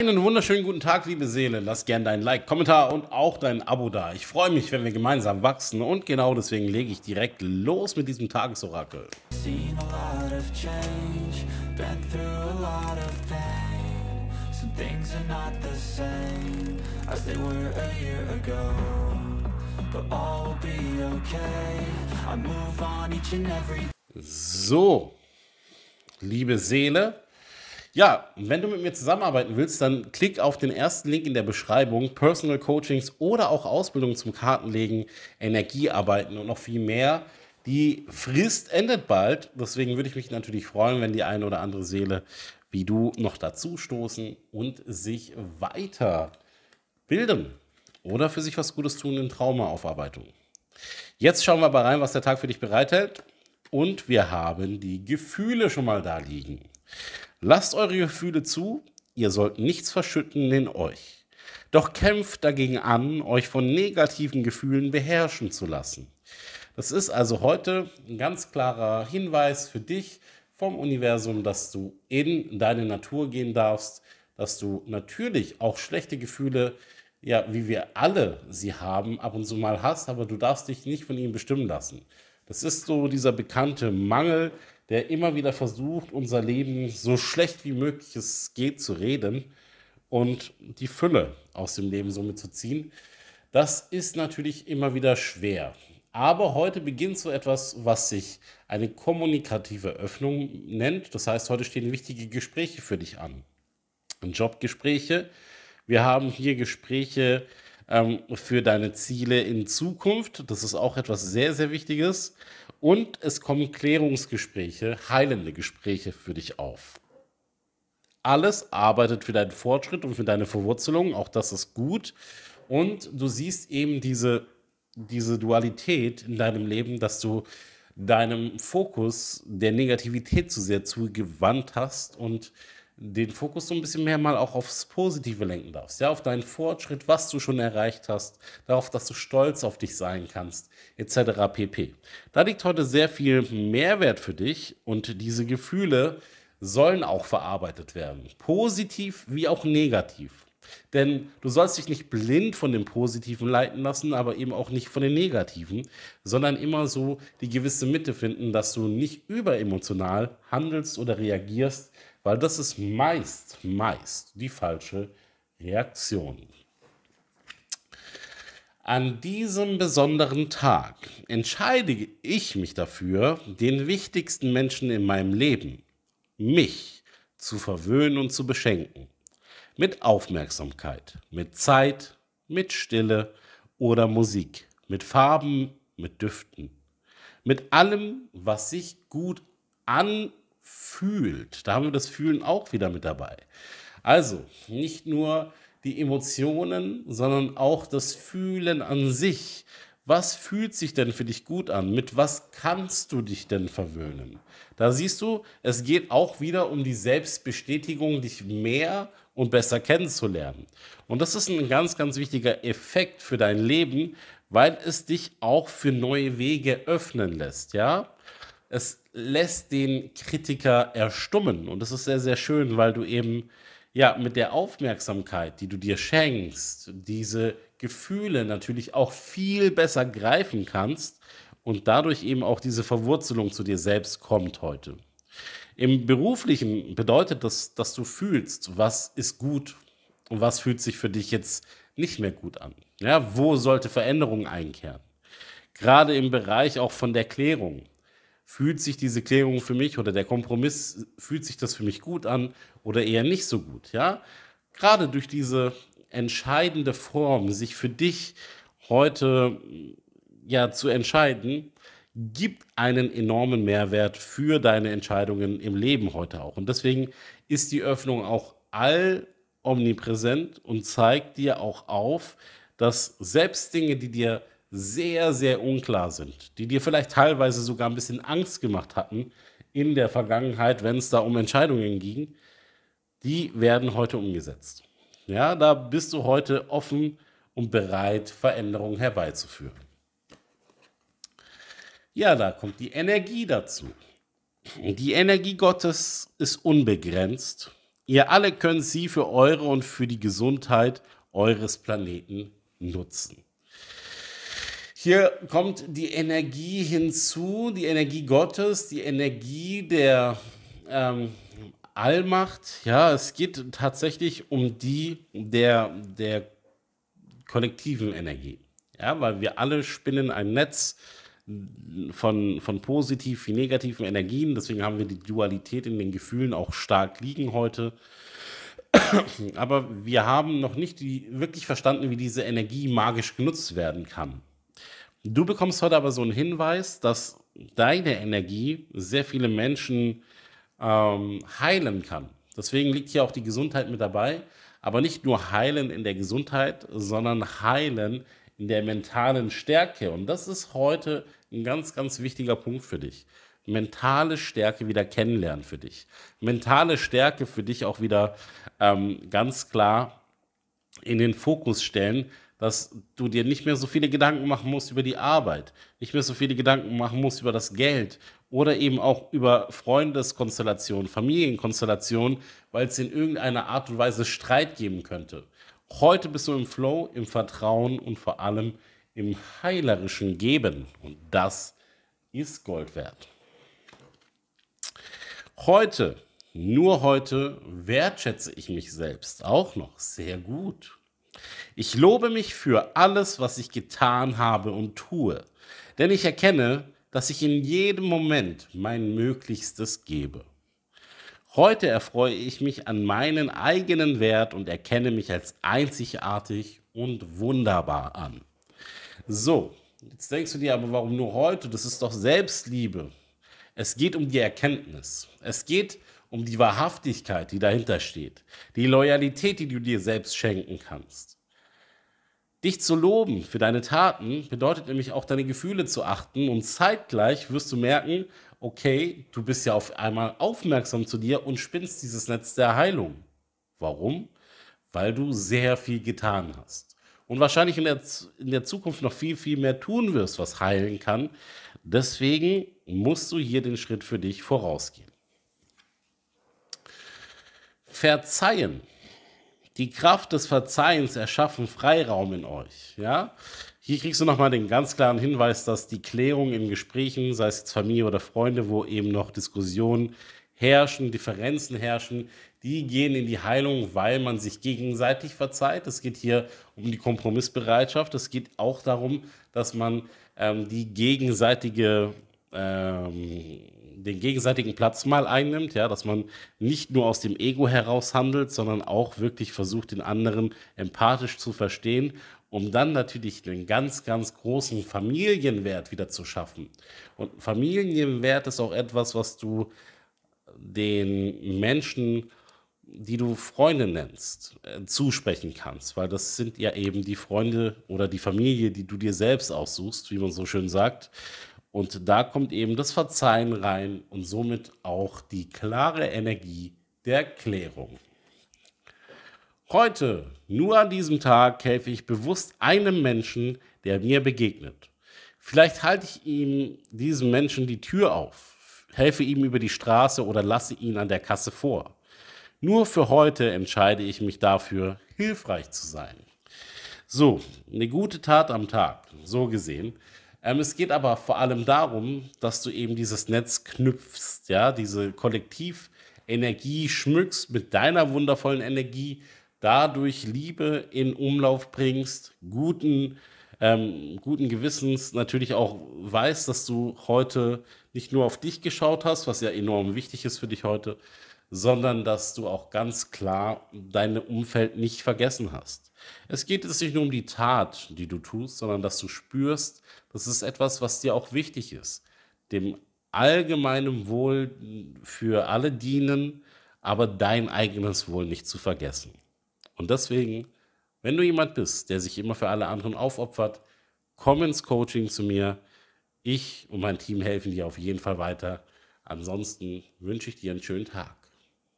Einen wunderschönen guten Tag, liebe Seele. Lass gern dein Like, Kommentar und auch dein Abo da. Ich freue mich, wenn wir gemeinsam wachsen und genau deswegen lege ich direkt los mit diesem Tagesorakel. So, liebe Seele, ja, wenn du mit mir zusammenarbeiten willst, dann klick auf den ersten Link in der Beschreibung. Personal Coachings oder auch Ausbildung zum Kartenlegen, Energiearbeiten und noch viel mehr. Die Frist endet bald. Deswegen würde ich mich natürlich freuen, wenn die eine oder andere Seele wie du noch dazu stoßen und sich weiter bilden oder für sich was Gutes tun in Traumaaufarbeitung. Jetzt schauen wir aber rein, was der Tag für dich bereithält. Und wir haben die Gefühle schon mal da liegen. Lasst eure Gefühle zu, ihr sollt nichts verschütten in euch. Doch kämpft dagegen an, euch von negativen Gefühlen beherrschen zu lassen. Das ist also heute ein ganz klarer Hinweis für dich vom Universum, dass du in deine Natur gehen darfst, dass du natürlich auch schlechte Gefühle, ja, wie wir alle sie haben, ab und zu mal hast, aber du darfst dich nicht von ihnen bestimmen lassen. Das ist so dieser bekannte Mangel, der immer wieder versucht, unser Leben so schlecht wie möglich es geht zu reden und die Fülle aus dem Leben somit zu ziehen. Das ist natürlich immer wieder schwer. Aber heute beginnt so etwas, was sich eine kommunikative Öffnung nennt. Das heißt, heute stehen wichtige Gespräche für dich an. Jobgespräche. Wir haben hier Gespräche ähm, für deine Ziele in Zukunft. Das ist auch etwas sehr, sehr Wichtiges und es kommen Klärungsgespräche, heilende Gespräche für dich auf. Alles arbeitet für deinen Fortschritt und für deine Verwurzelung, auch das ist gut. Und du siehst eben diese, diese Dualität in deinem Leben, dass du deinem Fokus der Negativität zu sehr zugewandt hast und den Fokus so ein bisschen mehr mal auch aufs Positive lenken darfst, ja, auf deinen Fortschritt, was du schon erreicht hast, darauf, dass du stolz auf dich sein kannst, etc. pp. Da liegt heute sehr viel Mehrwert für dich und diese Gefühle sollen auch verarbeitet werden, positiv wie auch negativ. Denn du sollst dich nicht blind von dem Positiven leiten lassen, aber eben auch nicht von den Negativen, sondern immer so die gewisse Mitte finden, dass du nicht überemotional handelst oder reagierst, weil das ist meist, meist die falsche Reaktion. An diesem besonderen Tag entscheide ich mich dafür, den wichtigsten Menschen in meinem Leben, mich, zu verwöhnen und zu beschenken. Mit Aufmerksamkeit, mit Zeit, mit Stille oder Musik, mit Farben, mit Düften, mit allem, was sich gut an fühlt. Da haben wir das Fühlen auch wieder mit dabei. Also nicht nur die Emotionen, sondern auch das Fühlen an sich. Was fühlt sich denn für dich gut an? Mit was kannst du dich denn verwöhnen? Da siehst du, es geht auch wieder um die Selbstbestätigung, dich mehr und besser kennenzulernen. Und das ist ein ganz, ganz wichtiger Effekt für dein Leben, weil es dich auch für neue Wege öffnen lässt, ja? es lässt den Kritiker erstummen. Und das ist sehr, sehr schön, weil du eben ja mit der Aufmerksamkeit, die du dir schenkst, diese Gefühle natürlich auch viel besser greifen kannst und dadurch eben auch diese Verwurzelung zu dir selbst kommt heute. Im beruflichen bedeutet das, dass du fühlst, was ist gut und was fühlt sich für dich jetzt nicht mehr gut an. Ja, wo sollte Veränderung einkehren? Gerade im Bereich auch von der Klärung fühlt sich diese Klärung für mich oder der Kompromiss, fühlt sich das für mich gut an oder eher nicht so gut, ja? Gerade durch diese entscheidende Form, sich für dich heute ja zu entscheiden, gibt einen enormen Mehrwert für deine Entscheidungen im Leben heute auch. Und deswegen ist die Öffnung auch all omnipräsent und zeigt dir auch auf, dass selbst Dinge, die dir sehr, sehr unklar sind, die dir vielleicht teilweise sogar ein bisschen Angst gemacht hatten in der Vergangenheit, wenn es da um Entscheidungen ging, die werden heute umgesetzt. Ja, da bist du heute offen und bereit, Veränderungen herbeizuführen. Ja, da kommt die Energie dazu. Die Energie Gottes ist unbegrenzt. Ihr alle könnt sie für eure und für die Gesundheit eures Planeten nutzen. Hier kommt die Energie hinzu, die Energie Gottes, die Energie der ähm, Allmacht. Ja, es geht tatsächlich um die der, der kollektiven Energie. Ja, weil wir alle spinnen ein Netz von, von positiv wie negativen Energien. Deswegen haben wir die Dualität in den Gefühlen auch stark liegen heute. Aber wir haben noch nicht die, wirklich verstanden, wie diese Energie magisch genutzt werden kann. Du bekommst heute aber so einen Hinweis, dass deine Energie sehr viele Menschen ähm, heilen kann. Deswegen liegt hier auch die Gesundheit mit dabei. Aber nicht nur heilen in der Gesundheit, sondern heilen in der mentalen Stärke. Und das ist heute ein ganz, ganz wichtiger Punkt für dich. Mentale Stärke wieder kennenlernen für dich. Mentale Stärke für dich auch wieder ähm, ganz klar in den Fokus stellen, dass du dir nicht mehr so viele Gedanken machen musst über die Arbeit, nicht mehr so viele Gedanken machen musst über das Geld oder eben auch über Freundeskonstellationen, Familienkonstellationen, weil es in irgendeiner Art und Weise Streit geben könnte. Heute bist du im Flow, im Vertrauen und vor allem im heilerischen Geben. Und das ist Gold wert. Heute, nur heute, wertschätze ich mich selbst auch noch sehr gut. Ich lobe mich für alles, was ich getan habe und tue, denn ich erkenne, dass ich in jedem Moment mein Möglichstes gebe. Heute erfreue ich mich an meinen eigenen Wert und erkenne mich als einzigartig und wunderbar an. So, jetzt denkst du dir aber, warum nur heute? Das ist doch Selbstliebe. Es geht um die Erkenntnis. Es geht um die Wahrhaftigkeit, die dahinter steht, die Loyalität, die du dir selbst schenken kannst. Dich zu loben für deine Taten bedeutet nämlich auch deine Gefühle zu achten und zeitgleich wirst du merken, okay, du bist ja auf einmal aufmerksam zu dir und spinnst dieses Netz der Heilung. Warum? Weil du sehr viel getan hast. Und wahrscheinlich in der, in der Zukunft noch viel, viel mehr tun wirst, was heilen kann. Deswegen musst du hier den Schritt für dich vorausgehen. Verzeihen. Die Kraft des Verzeihens erschaffen Freiraum in euch. Ja? Hier kriegst du nochmal den ganz klaren Hinweis, dass die Klärung in Gesprächen, sei es jetzt Familie oder Freunde, wo eben noch Diskussionen herrschen, Differenzen herrschen, die gehen in die Heilung, weil man sich gegenseitig verzeiht. Es geht hier um die Kompromissbereitschaft. Es geht auch darum, dass man ähm, die gegenseitige ähm, den gegenseitigen Platz mal einnimmt, ja, dass man nicht nur aus dem Ego heraus handelt, sondern auch wirklich versucht, den anderen empathisch zu verstehen, um dann natürlich einen ganz, ganz großen Familienwert wieder zu schaffen. Und Familienwert ist auch etwas, was du den Menschen, die du Freunde nennst, äh, zusprechen kannst, weil das sind ja eben die Freunde oder die Familie, die du dir selbst aussuchst, wie man so schön sagt. Und da kommt eben das Verzeihen rein und somit auch die klare Energie der Klärung. Heute, nur an diesem Tag, helfe ich bewusst einem Menschen, der mir begegnet. Vielleicht halte ich ihm, diesem Menschen, die Tür auf, helfe ihm über die Straße oder lasse ihn an der Kasse vor. Nur für heute entscheide ich mich dafür, hilfreich zu sein. So, eine gute Tat am Tag, so gesehen. Ähm, es geht aber vor allem darum, dass du eben dieses Netz knüpfst, ja, diese Kollektivenergie schmückst mit deiner wundervollen Energie, dadurch Liebe in Umlauf bringst, guten, ähm, guten Gewissens natürlich auch weißt, dass du heute nicht nur auf dich geschaut hast, was ja enorm wichtig ist für dich heute, sondern dass du auch ganz klar dein Umfeld nicht vergessen hast. Es geht jetzt nicht nur um die Tat, die du tust, sondern dass du spürst, das ist etwas, was dir auch wichtig ist. Dem allgemeinen Wohl für alle dienen, aber dein eigenes Wohl nicht zu vergessen. Und deswegen, wenn du jemand bist, der sich immer für alle anderen aufopfert, komm ins Coaching zu mir. Ich und mein Team helfen dir auf jeden Fall weiter. Ansonsten wünsche ich dir einen schönen Tag.